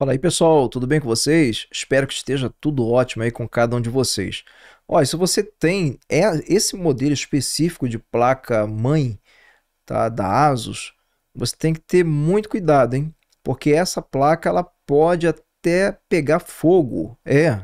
Fala aí pessoal, tudo bem com vocês? Espero que esteja tudo ótimo aí com cada um de vocês. Olha, se você tem é, esse modelo específico de placa mãe tá, da ASUS, você tem que ter muito cuidado, hein? Porque essa placa ela pode até pegar fogo. É.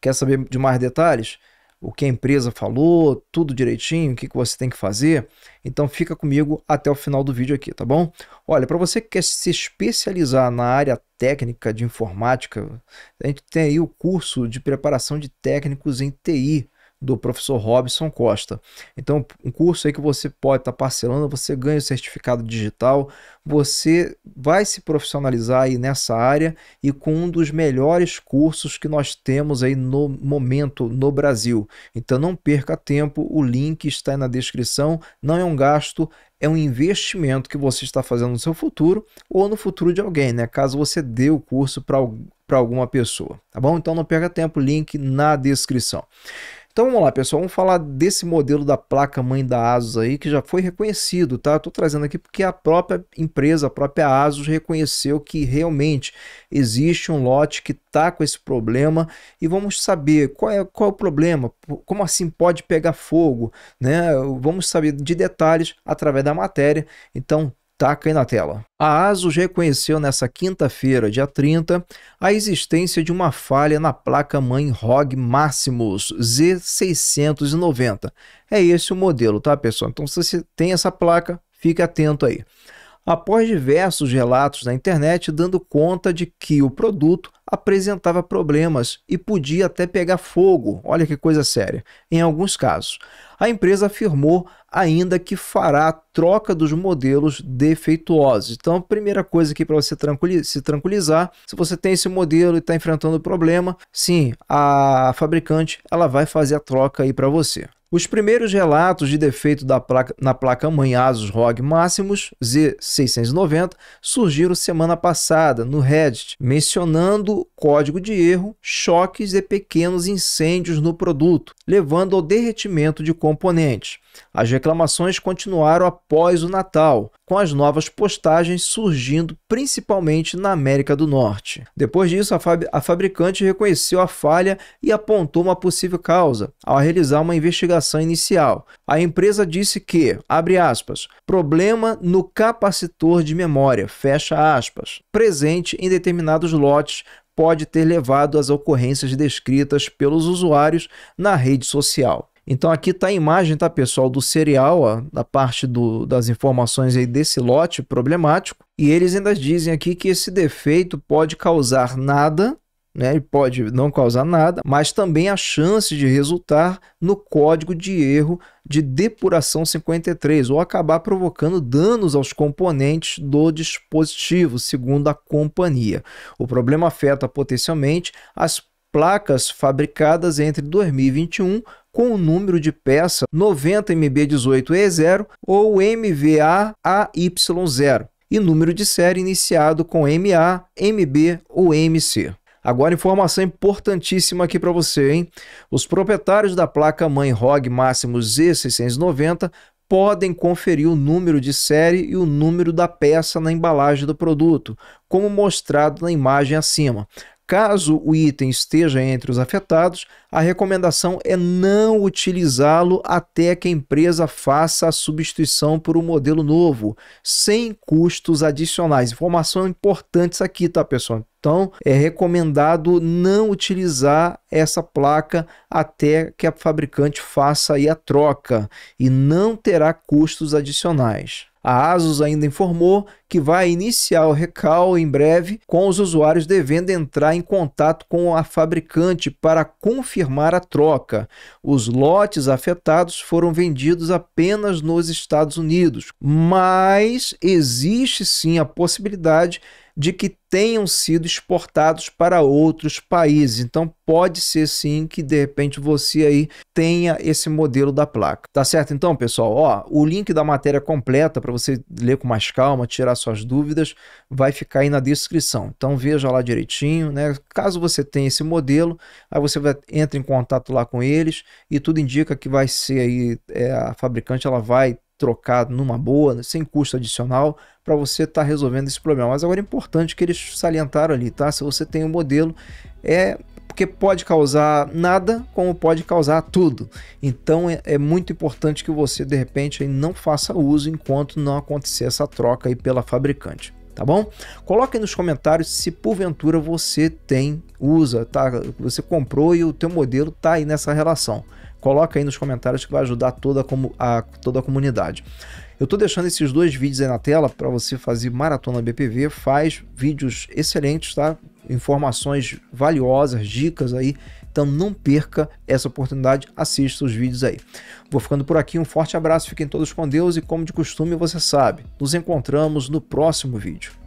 Quer saber de mais detalhes? o que a empresa falou, tudo direitinho, o que, que você tem que fazer. Então fica comigo até o final do vídeo aqui, tá bom? Olha, para você que quer se especializar na área técnica de informática, a gente tem aí o curso de preparação de técnicos em TI do professor Robson Costa. Então, um curso aí que você pode estar tá parcelando, você ganha o certificado digital, você vai se profissionalizar aí nessa área e com um dos melhores cursos que nós temos aí no momento no Brasil. Então, não perca tempo, o link está aí na descrição, não é um gasto, é um investimento que você está fazendo no seu futuro ou no futuro de alguém, né? Caso você dê o curso para alguma pessoa, tá bom? Então não perca tempo, link na descrição. Então vamos lá, pessoal, vamos falar desse modelo da placa mãe da ASUS aí que já foi reconhecido, tá? Estou trazendo aqui porque a própria empresa, a própria ASUS reconheceu que realmente existe um lote que está com esse problema e vamos saber qual é, qual é o problema, como assim pode pegar fogo, né? Vamos saber de detalhes através da matéria. Então Taca aí na tela. A ASUS reconheceu nesta quinta-feira, dia 30, a existência de uma falha na placa-mãe ROG Maximus Z690. É esse o modelo, tá, pessoal? Então, se você tem essa placa, fique atento aí após diversos relatos na internet dando conta de que o produto apresentava problemas e podia até pegar fogo. Olha que coisa séria. Em alguns casos, a empresa afirmou ainda que fará a troca dos modelos defeituosos. Então, a primeira coisa aqui para você se tranquilizar, se você tem esse modelo e está enfrentando problema, sim, a fabricante ela vai fazer a troca aí para você. Os primeiros relatos de defeito placa, na placa-mãe Asus ROG Máximos Z690 surgiram semana passada no Reddit, mencionando código de erro, choques e pequenos incêndios no produto, levando ao derretimento de componentes. As reclamações continuaram após o Natal, com as novas postagens surgindo principalmente na América do Norte. Depois disso, a, fab a fabricante reconheceu a falha e apontou uma possível causa ao realizar uma investigação inicial. A empresa disse que, abre aspas, problema no capacitor de memória, fecha aspas, presente em determinados lotes pode ter levado às ocorrências descritas pelos usuários na rede social. Então aqui está a imagem, tá, pessoal, do cereal, ó, da parte do, das informações aí desse lote problemático. E eles ainda dizem aqui que esse defeito pode causar nada, né? pode não causar nada, mas também a chance de resultar no código de erro de depuração 53 ou acabar provocando danos aos componentes do dispositivo, segundo a companhia. O problema afeta potencialmente as placas fabricadas entre 2021 com o número de peça 90MB18E0 ou mvaay 0 e número de série iniciado com MA, MB ou MC. Agora, informação importantíssima aqui para você, hein? Os proprietários da placa-mãe ROG Máximo Z690 podem conferir o número de série e o número da peça na embalagem do produto, como mostrado na imagem acima. Caso o item esteja entre os afetados, a recomendação é não utilizá-lo até que a empresa faça a substituição por um modelo novo, sem custos adicionais. Informação importante aqui, tá, pessoal? Então, é recomendado não utilizar essa placa até que a fabricante faça a troca e não terá custos adicionais. A Asus ainda informou que vai iniciar o recal em breve, com os usuários devendo entrar em contato com a fabricante para confirmar a troca. Os lotes afetados foram vendidos apenas nos Estados Unidos, mas existe sim a possibilidade de que tenham sido exportados para outros países. Então pode ser sim que de repente você aí tenha esse modelo da placa. Tá certo então, pessoal? Ó, o link da matéria completa para você ler com mais calma, tirar suas dúvidas, vai ficar aí na descrição. Então veja lá direitinho, né? Caso você tenha esse modelo, aí você vai, entra em contato lá com eles e tudo indica que vai ser aí é, a fabricante ela vai trocar numa boa, sem custo adicional, para você estar tá resolvendo esse problema. Mas agora é importante que eles salientaram ali, tá? Se você tem um modelo, é porque pode causar nada, como pode causar tudo. Então é, é, muito importante que você de repente não faça uso enquanto não acontecer essa troca aí pela fabricante tá bom? Coloca aí nos comentários se porventura você tem, usa, tá? Você comprou e o teu modelo tá aí nessa relação. Coloca aí nos comentários que vai ajudar toda a, a toda a comunidade. Eu tô deixando esses dois vídeos aí na tela para você fazer maratona BPV, faz vídeos excelentes, tá? Informações valiosas, dicas aí então não perca essa oportunidade, assista os vídeos aí. Vou ficando por aqui, um forte abraço, fiquem todos com Deus e como de costume você sabe, nos encontramos no próximo vídeo.